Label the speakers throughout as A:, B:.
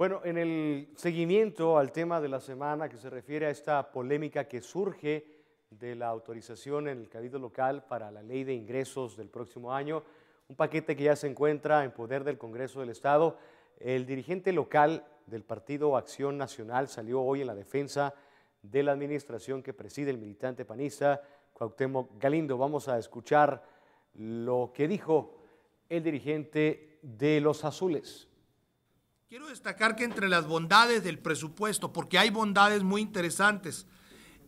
A: Bueno, en el seguimiento al tema de la semana que se refiere a esta polémica que surge de la autorización en el Cabildo Local para la Ley de Ingresos del próximo año, un paquete que ya se encuentra en poder del Congreso del Estado, el dirigente local del Partido Acción Nacional salió hoy en la defensa de la administración que preside el militante panista Cuauhtémoc Galindo. Vamos a escuchar lo que dijo el dirigente de Los Azules.
B: Quiero destacar que entre las bondades del presupuesto, porque hay bondades muy interesantes,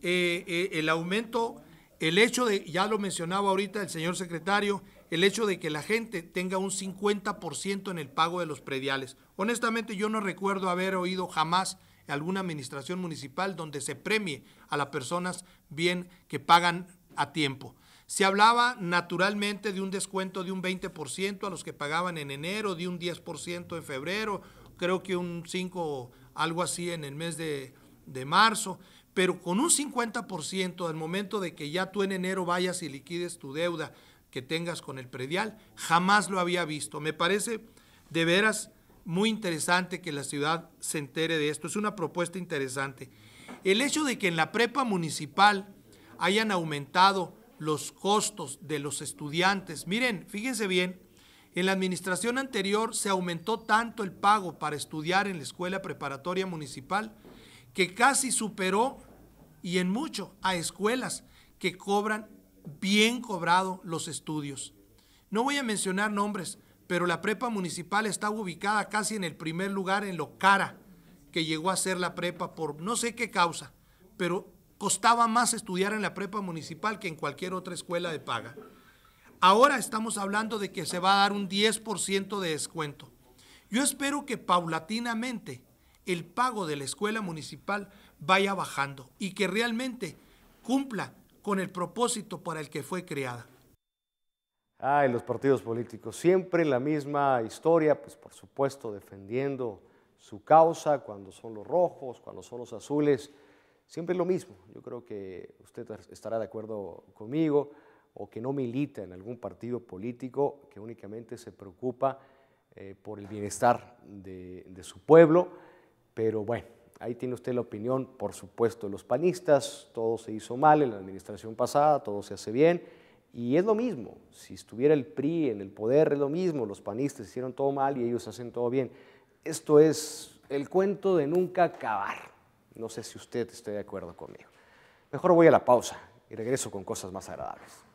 B: eh, eh, el aumento, el hecho de, ya lo mencionaba ahorita el señor secretario, el hecho de que la gente tenga un 50% en el pago de los prediales. Honestamente yo no recuerdo haber oído jamás alguna administración municipal donde se premie a las personas bien que pagan a tiempo. Se hablaba naturalmente de un descuento de un 20% a los que pagaban en enero, de un 10% en febrero, creo que un 5, algo así en el mes de, de marzo, pero con un 50% al momento de que ya tú en enero vayas y liquides tu deuda que tengas con el predial, jamás lo había visto. Me parece de veras muy interesante que la ciudad se entere de esto, es una propuesta interesante. El hecho de que en la prepa municipal hayan aumentado los costos de los estudiantes, miren, fíjense bien, en la administración anterior se aumentó tanto el pago para estudiar en la escuela preparatoria municipal que casi superó y en mucho a escuelas que cobran bien cobrado los estudios. No voy a mencionar nombres, pero la prepa municipal estaba ubicada casi en el primer lugar en lo cara que llegó a ser la prepa por no sé qué causa, pero costaba más estudiar en la prepa municipal que en cualquier otra escuela de paga. Ahora estamos hablando de que se va a dar un 10% de descuento. Yo espero que paulatinamente el pago de la escuela municipal vaya bajando y que realmente cumpla con el propósito para el que fue creada.
A: Ay, los partidos políticos, siempre la misma historia, pues por supuesto defendiendo su causa cuando son los rojos, cuando son los azules, siempre lo mismo. Yo creo que usted estará de acuerdo conmigo o que no milita en algún partido político, que únicamente se preocupa eh, por el bienestar de, de, su pueblo. Pero bueno, ahí tiene usted la opinión, por supuesto, de los panistas, todo se hizo mal en la administración pasada, todo se hace bien. Y es lo mismo, si estuviera el PRI en el poder, es lo mismo, los panistas hicieron todo mal y ellos hacen todo bien. Esto es el cuento de nunca acabar. No sé si usted esté de acuerdo conmigo. Mejor voy a la pausa y regreso con cosas más agradables.